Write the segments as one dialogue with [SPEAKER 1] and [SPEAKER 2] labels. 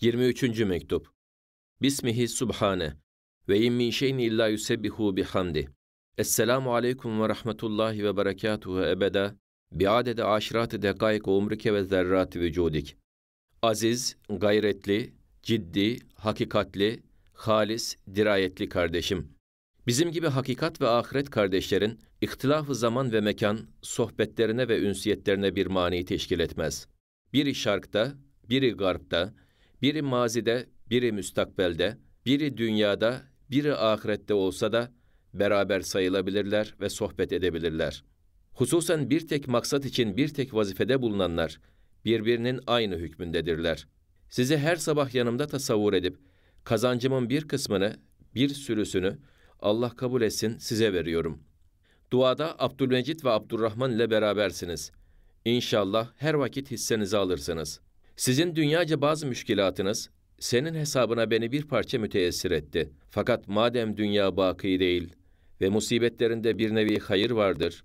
[SPEAKER 1] 23. mektup. Bismihi subhane ve in min şeyin illa yusebbihu bihamdi. Esselamu aleyküm ve rahmetullahi ve berekatuhu ebeda bi adede aşirat-ı dekayık umrike ve zerrat-ı vücudik. Aziz, gayretli, ciddi, hakikatli, halis, dirayetli kardeşim. Bizim gibi hakikat ve ahiret kardeşlerin ihtilafı zaman ve mekan sohbetlerine ve ünsiyetlerine bir mani teşkil etmez. Biri şarkta, biri garpta, biri mazide, biri müstakbelde, biri dünyada, biri ahirette olsa da beraber sayılabilirler ve sohbet edebilirler. Hususen bir tek maksat için bir tek vazifede bulunanlar birbirinin aynı hükmündedirler. Sizi her sabah yanımda tasavvur edip kazancımın bir kısmını, bir sürüsünü Allah kabul etsin size veriyorum. Duada Abdülmecit ve Abdurrahman ile berabersiniz. İnşallah her vakit hissenizi alırsınız.'' Sizin dünyaca bazı müşkilatınız, senin hesabına beni bir parça müteessir etti. Fakat madem dünya baki değil ve musibetlerinde bir nevi hayır vardır,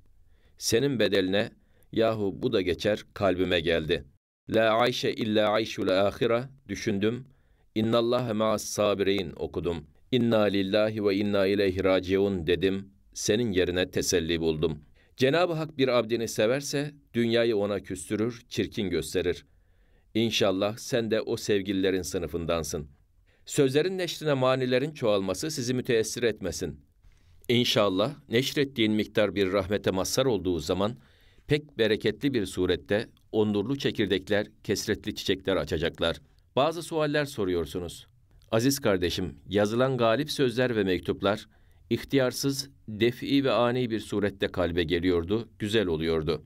[SPEAKER 1] senin bedeline yahu bu da geçer kalbime geldi. La ayşe illa ayşul ahira düşündüm. İnna Allah ma'as sabirin okudum. İnna lillahi ve inna ileyhi raciun dedim. Senin yerine teselli buldum. Cenab-ı Hak bir abdini severse dünyayı ona küstürür, çirkin gösterir. İnşallah sen de o sevgililerin sınıfındansın. Sözlerin neşrine manilerin çoğalması sizi müteessir etmesin. İnşallah neşrettiğin miktar bir rahmete mazhar olduğu zaman pek bereketli bir surette onurlu çekirdekler, kesretli çiçekler açacaklar. Bazı sualler soruyorsunuz. Aziz kardeşim, yazılan galip sözler ve mektuplar ihtiyarsız, defi ve ani bir surette kalbe geliyordu, güzel oluyordu.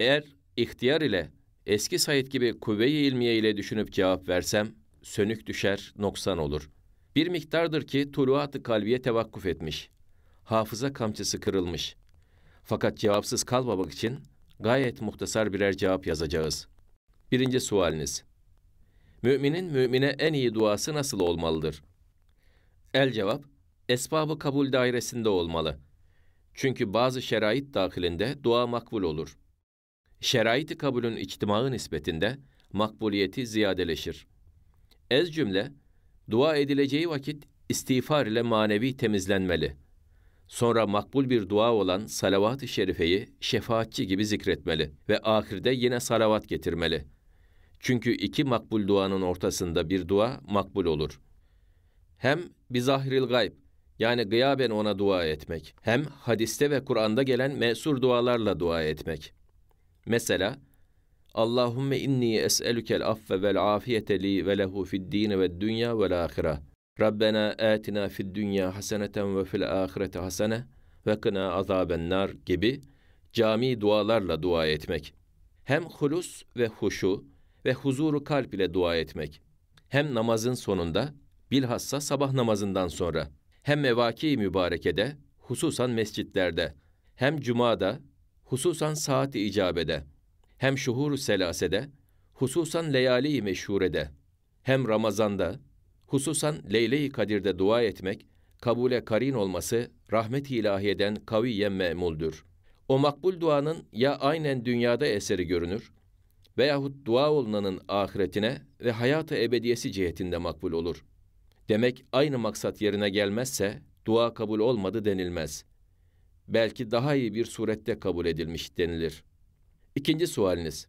[SPEAKER 1] Eğer ihtiyar ile eski Said gibi kuvve-i ilmiye ile düşünüp cevap versem, sönük düşer, noksan olur. Bir miktardır ki tuluat-ı kalbiye tevakkuf etmiş. Hafıza kamçısı kırılmış. Fakat cevapsız kalmamak için gayet muhtasar birer cevap yazacağız. Birinci sualiniz. Müminin mümine en iyi duası nasıl olmalıdır? El cevap, esbabı kabul dairesinde olmalı. Çünkü bazı şerait dahilinde dua makbul olur.'' şerait kabulün içtimağı nispetinde makbuliyeti ziyadeleşir. Ez cümle, dua edileceği vakit istiğfar ile manevi temizlenmeli. Sonra makbul bir dua olan salavat-ı şerifeyi şefaatçi gibi zikretmeli ve ahirde yine salavat getirmeli. Çünkü iki makbul duanın ortasında bir dua makbul olur. Hem bizahril gayb yani gıyaben ona dua etmek hem hadiste ve Kur'an'da gelen mesur dualarla dua etmek. Mesela Allahümme inni es'elükel affe vel afiyete li ve lehu fid dini ve dünya vel ahire. Rabbena atina fid dünya haseneten ve fil ahirete hasene ve kına azaben nar gibi cami dualarla dua etmek. Hem hulus ve huşu ve huzuru kalp ile dua etmek. Hem namazın sonunda bilhassa sabah namazından sonra hem mevaki mübarekede hususan mescitlerde hem cumada hususan saati icabede, hem şuhur selasede, hususan leyali-i meşhurede, hem Ramazan'da, hususan Leyle-i Kadir'de dua etmek, kabule karin olması rahmet-i ilahiyeden kaviyen memuldur. O makbul duanın ya aynen dünyada eseri görünür veyahut dua olunanın ahiretine ve hayatı ebediyesi cihetinde makbul olur. Demek aynı maksat yerine gelmezse dua kabul olmadı denilmez.'' belki daha iyi bir surette kabul edilmiş denilir. İkinci sualiniz.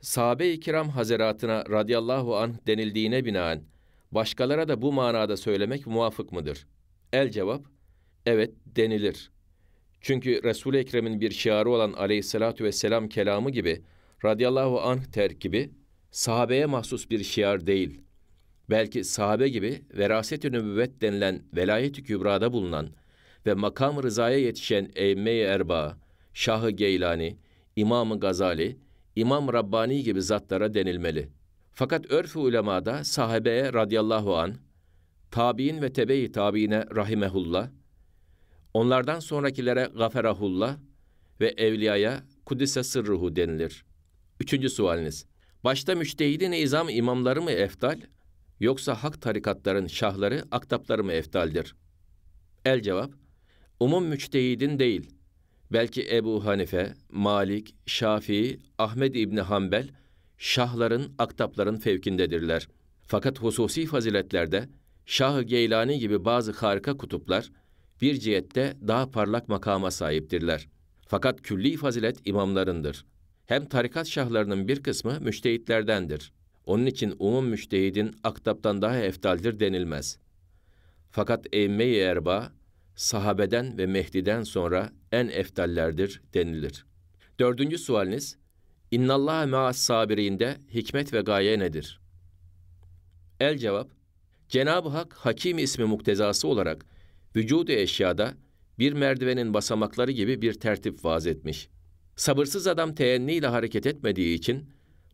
[SPEAKER 1] Sahabe-i kiram hazeratına radiyallahu anh denildiğine binaen, başkalara da bu manada söylemek muvafık mıdır? El cevap, evet denilir. Çünkü resul Ekrem'in bir şiarı olan aleyhissalatu vesselam kelamı gibi, radiyallahu anh terkibi, sahabeye mahsus bir şiar değil. Belki sahabe gibi veraset-i nübüvvet denilen velayet-i kübrada bulunan, ve makam rızaya yetişen eyme Erba, Şahı Geylani, İmam-ı Gazali, İmam Rabbani gibi zatlara denilmeli. Fakat örf-ü ulemada sahabeye radıyallahu an, tabi'in ve tebe-i tabi'ine rahimehullah, onlardan sonrakilere gaferahullah ve evliyaya kudise sırruhu denilir. Üçüncü sualiniz. Başta müştehidin izam imamları mı eftal, yoksa hak tarikatların şahları, aktapları mı eftaldir? El cevap, umum müçtehidin değil, belki Ebu Hanife, Malik, Şafii, Ahmed İbni Hanbel, şahların, aktapların fevkindedirler. Fakat hususi faziletlerde şah Geylani gibi bazı harika kutuplar bir cihette daha parlak makama sahiptirler. Fakat külli fazilet imamlarındır. Hem tarikat şahlarının bir kısmı müştehitlerdendir. Onun için umum müştehidin aktaptan daha eftaldir denilmez. Fakat Emme-i Erba, sahabeden ve Mehdi'den sonra en eftallerdir denilir. Dördüncü sualiniz, İnnallâhe mâ sabirinde hikmet ve gaye nedir? El cevap, Cenab-ı Hak Hakim ismi muktezası olarak vücudu eşyada bir merdivenin basamakları gibi bir tertip vaz etmiş. Sabırsız adam teenniyle hareket etmediği için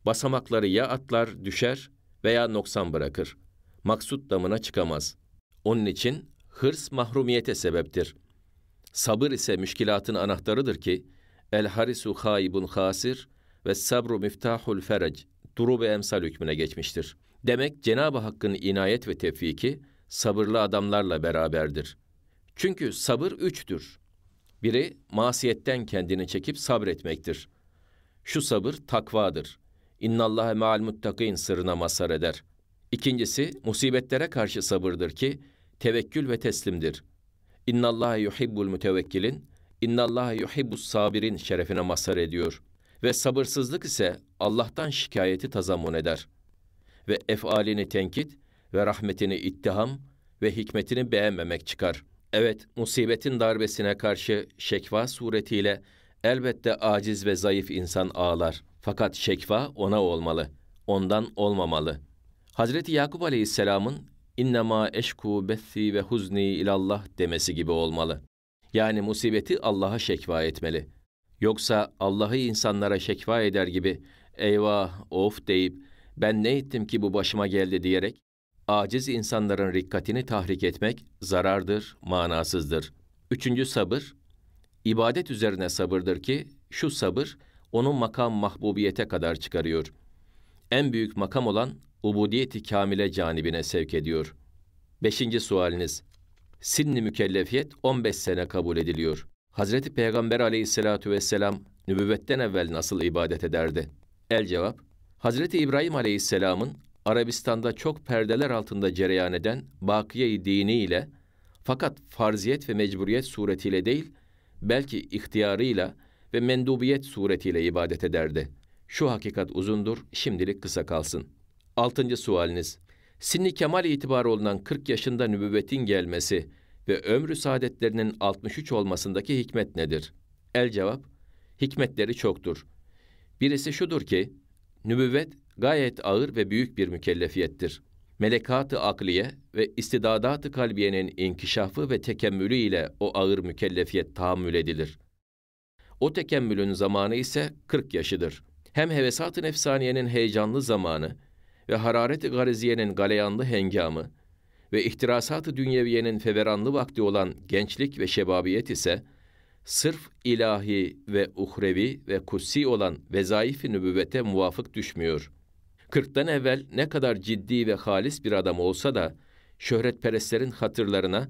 [SPEAKER 1] basamakları ya atlar, düşer veya noksan bırakır. Maksut damına çıkamaz. Onun için hırs mahrumiyete sebeptir. Sabır ise müşkilatın anahtarıdır ki, el harisu haibun hasir ve sabru miftahul ferec durub emsal hükmüne geçmiştir. Demek Cenab-ı Hakk'ın inayet ve tevfiki sabırlı adamlarla beraberdir. Çünkü sabır üçtür. Biri masiyetten kendini çekip sabretmektir. Şu sabır takvadır. İnnallâhe me'al muttakin sırrına mazhar eder. İkincisi musibetlere karşı sabırdır ki tevekkül ve teslimdir. İnna İnnallâhe yuhibbul mütevekkilin, Allah yuhibbus sabirin şerefine mazhar ediyor. Ve sabırsızlık ise Allah'tan şikayeti tazammun eder. Ve efalini tenkit ve rahmetini ittiham ve hikmetini beğenmemek çıkar. Evet, musibetin darbesine karşı şekva suretiyle elbette aciz ve zayıf insan ağlar. Fakat şekva ona olmalı, ondan olmamalı.'' Hazreti Yakup Aleyhisselam'ın innema eşku bethi ve huzni ilallah demesi gibi olmalı. Yani musibeti Allah'a şekva etmeli. Yoksa Allah'ı insanlara şekva eder gibi eyvah of deyip ben ne ettim ki bu başıma geldi diyerek aciz insanların rikkatini tahrik etmek zarardır, manasızdır. Üçüncü sabır, ibadet üzerine sabırdır ki şu sabır onu makam mahbubiyete kadar çıkarıyor. En büyük makam olan ubudiyeti kamile canibine sevk ediyor. Beşinci sualiniz. Sinni mükellefiyet 15 sene kabul ediliyor. Hazreti Peygamber aleyhissalatu vesselam nübüvvetten evvel nasıl ibadet ederdi? El cevap, Hazreti İbrahim aleyhisselamın Arabistan'da çok perdeler altında cereyan eden bakiye-i dini ile fakat farziyet ve mecburiyet suretiyle değil, belki ihtiyarıyla ve mendubiyet suretiyle ibadet ederdi. Şu hakikat uzundur, şimdilik kısa kalsın.'' Altıncı sualiniz. Sinni kemal itibarı olunan 40 yaşında nübüvvetin gelmesi ve ömrü saadetlerinin 63 olmasındaki hikmet nedir? El cevap, hikmetleri çoktur. Birisi şudur ki, nübüvvet gayet ağır ve büyük bir mükellefiyettir. Melekatı akliye ve istidadatı kalbiyenin inkişafı ve tekemmülü ile o ağır mükellefiyet tahammül edilir. O tekemmülün zamanı ise 40 yaşıdır. Hem hevesat-ı nefsaniyenin heyecanlı zamanı, ve hararet-i gariziyenin galeyanlı hengamı ve ihtirasat-ı dünyeviyenin feveranlı vakti olan gençlik ve şebabiyet ise, sırf ilahi ve uhrevi ve kutsi olan vezaif-i nübüvvete muvafık düşmüyor. Kırktan evvel ne kadar ciddi ve halis bir adam olsa da, şöhretperestlerin hatırlarına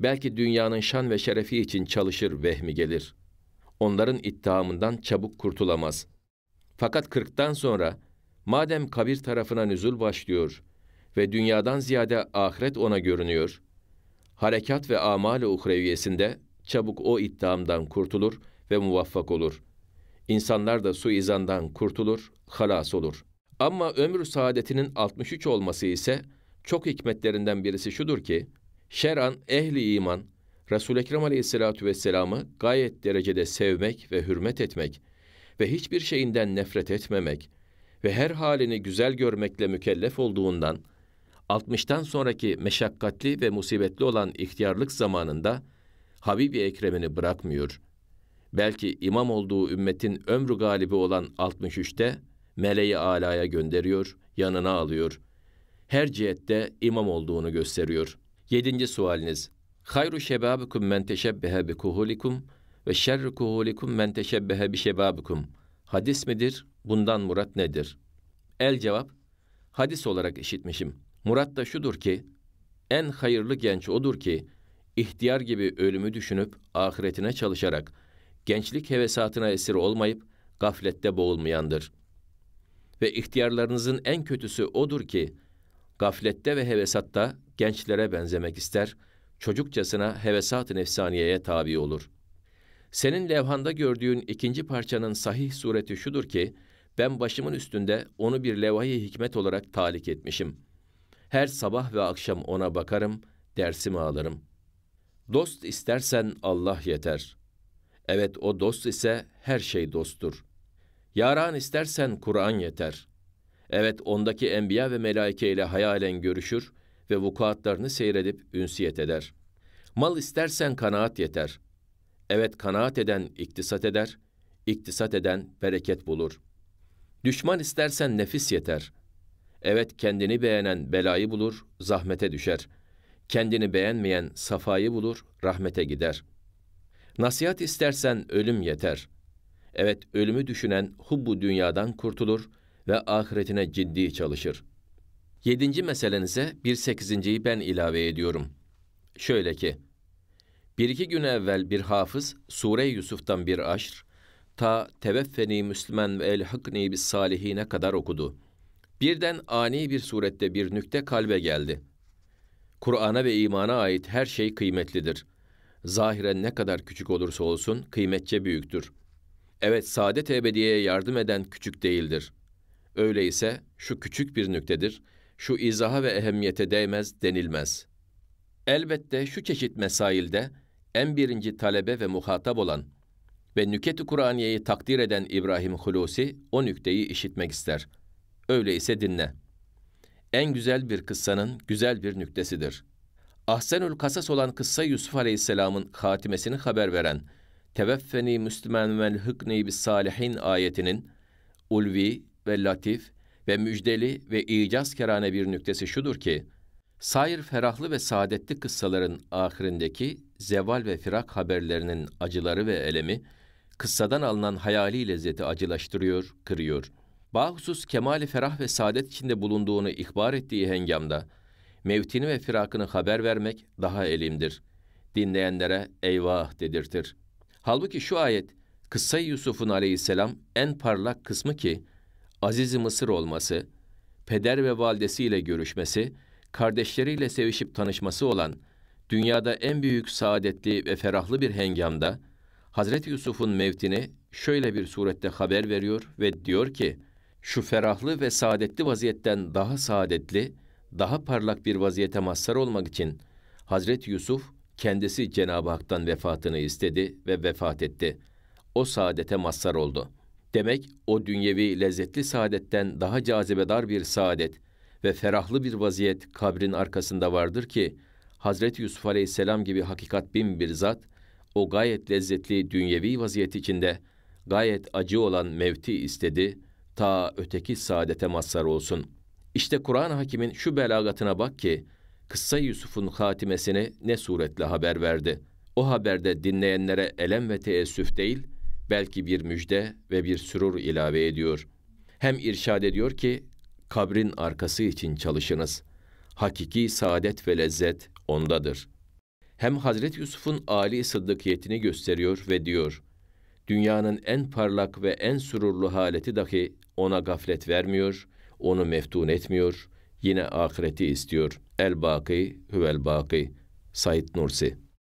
[SPEAKER 1] belki dünyanın şan ve şerefi için çalışır vehmi gelir. Onların ittihamından çabuk kurtulamaz. Fakat kırktan sonra madem kabir tarafına nüzul başlıyor ve dünyadan ziyade ahiret ona görünüyor, harekat ve amal-i uhreviyesinde çabuk o iddiamdan kurtulur ve muvaffak olur. İnsanlar da suizandan kurtulur, halas olur. Ama ömür saadetinin 63 olması ise çok hikmetlerinden birisi şudur ki, şer'an ehli iman, Resul-i Ekrem aleyhissalatu vesselam'ı gayet derecede sevmek ve hürmet etmek ve hiçbir şeyinden nefret etmemek, ve her halini güzel görmekle mükellef olduğundan, 60'tan sonraki meşakkatli ve musibetli olan ihtiyarlık zamanında Habibi Ekrem'ini bırakmıyor. Belki imam olduğu ümmetin ömrü galibi olan 63'te meleği alaya gönderiyor, yanına alıyor. Her cihette imam olduğunu gösteriyor. Yedinci sualiniz. Hayru şebabikum men teşebbehe bi kuhulikum ve şerru kuhulikum men teşebbehe bi şebabikum. Hadis midir, Bundan murat nedir? El cevap, hadis olarak işitmişim. Murat da şudur ki, en hayırlı genç odur ki, ihtiyar gibi ölümü düşünüp ahiretine çalışarak, gençlik hevesatına esir olmayıp gaflette boğulmayandır. Ve ihtiyarlarınızın en kötüsü odur ki, gaflette ve hevesatta gençlere benzemek ister, çocukçasına hevesat-ı nefsaniyeye tabi olur. Senin levhanda gördüğün ikinci parçanın sahih sureti şudur ki, ben başımın üstünde onu bir levhayı hikmet olarak talik etmişim. Her sabah ve akşam ona bakarım, dersimi alırım. Dost istersen Allah yeter. Evet o dost ise her şey dosttur. Yaran istersen Kur'an yeter. Evet ondaki enbiya ve melaike ile hayalen görüşür ve vukuatlarını seyredip ünsiyet eder. Mal istersen kanaat yeter. Evet kanaat eden iktisat eder, iktisat eden bereket bulur.'' Düşman istersen nefis yeter. Evet kendini beğenen belayı bulur, zahmete düşer. Kendini beğenmeyen safayı bulur, rahmete gider. Nasihat istersen ölüm yeter. Evet ölümü düşünen hubbu dünyadan kurtulur ve ahiretine ciddi çalışır. Yedinci meselenize bir sekizinciyi ben ilave ediyorum. Şöyle ki, bir iki gün evvel bir hafız Sure Yusuf'tan bir aşr, ta teveffeni Müslüman ve elhakni bis salihine kadar okudu. Birden ani bir surette bir nükte kalbe geldi. Kur'an'a ve imana ait her şey kıymetlidir. Zahiren ne kadar küçük olursa olsun kıymetçe büyüktür. Evet saadet ebediyeye yardım eden küçük değildir. Öyleyse şu küçük bir nüktedir, şu izaha ve ehemmiyete değmez denilmez. Elbette şu çeşit mesailde en birinci talebe ve muhatap olan ve nüket-i Kur'aniye'yi takdir eden İbrahim Hulusi o nükteyi işitmek ister. Öyleyse dinle. En güzel bir kıssanın güzel bir nüktesidir. Ahsenül Kasas olan kıssa Yusuf Aleyhisselam'ın hatimesini haber veren Teveffeni Müslüman vel hıkni bis salihin ayetinin ulvi ve latif ve müjdeli ve icaz kerane bir nüktesi şudur ki, sair ferahlı ve saadetli kıssaların ahirindeki zeval ve firak haberlerinin acıları ve elemi, kıssadan alınan hayali lezzeti acılaştırıyor, kırıyor. Bahusus kemali ferah ve saadet içinde bulunduğunu ihbar ettiği hengamda, mevtini ve firakını haber vermek daha elimdir. Dinleyenlere eyvah dedirtir. Halbuki şu ayet, kıssa Yusuf'un aleyhisselam en parlak kısmı ki, Aziz-i Mısır olması, peder ve validesiyle görüşmesi, kardeşleriyle sevişip tanışması olan, dünyada en büyük saadetli ve ferahlı bir hengamda, Hazreti Yusuf'un mevtini şöyle bir surette haber veriyor ve diyor ki, şu ferahlı ve saadetli vaziyetten daha saadetli, daha parlak bir vaziyete mazhar olmak için Hazreti Yusuf kendisi Cenab-ı Hak'tan vefatını istedi ve vefat etti. O saadete mazhar oldu. Demek o dünyevi lezzetli saadetten daha cazibedar bir saadet ve ferahlı bir vaziyet kabrin arkasında vardır ki Hazreti Yusuf Aleyhisselam gibi hakikat bin bir zat o gayet lezzetli dünyevi vaziyet içinde gayet acı olan mevti istedi ta öteki saadete mazhar olsun. İşte Kur'an-ı Hakim'in şu belagatına bak ki kıssa Yusuf'un hatimesini ne suretle haber verdi. O haberde dinleyenlere elem ve teessüf değil belki bir müjde ve bir sürur ilave ediyor. Hem irşad ediyor ki kabrin arkası için çalışınız. Hakiki saadet ve lezzet ondadır.'' hem Hazreti Yusuf'un âli sıddıkiyetini gösteriyor ve diyor, dünyanın en parlak ve en sururlu haleti dahi ona gaflet vermiyor, onu meftun etmiyor, yine ahireti istiyor. El-Baki, Hüvel-Baki, Said Nursi.